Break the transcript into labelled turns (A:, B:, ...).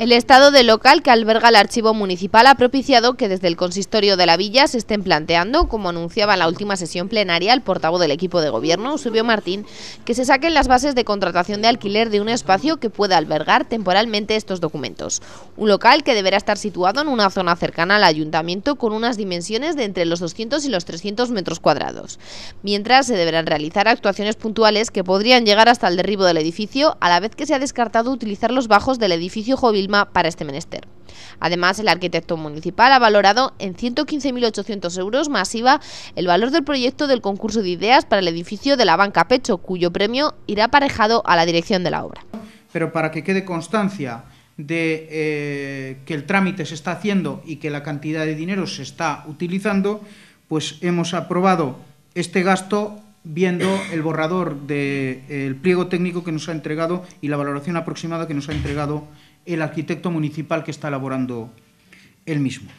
A: El estado de local que alberga el archivo municipal ha propiciado que desde el consistorio de la villa se estén planteando, como anunciaba en la última sesión plenaria el portavoz del equipo de gobierno, Eusebio Martín, que se saquen las bases de contratación de alquiler de un espacio que pueda albergar temporalmente estos documentos. Un local que deberá estar situado en una zona cercana al ayuntamiento con unas dimensiones de entre los 200 y los 300 metros cuadrados. Mientras se deberán realizar actuaciones puntuales que podrían llegar hasta el derribo del edificio, a la vez que se ha descartado utilizar los bajos del edificio Jovil para este menester. Además, el arquitecto municipal ha valorado en 115.800 euros masiva el valor del proyecto del concurso de ideas para el edificio de la banca Pecho, cuyo premio irá aparejado a la dirección de la obra.
B: Pero para que quede constancia de eh, que el trámite se está haciendo y que la cantidad de dinero se está utilizando, pues hemos aprobado este gasto viendo el borrador del pliego técnico que nos ha entregado y la valoración aproximada que nos ha entregado el arquitecto municipal que está elaborando él mismo.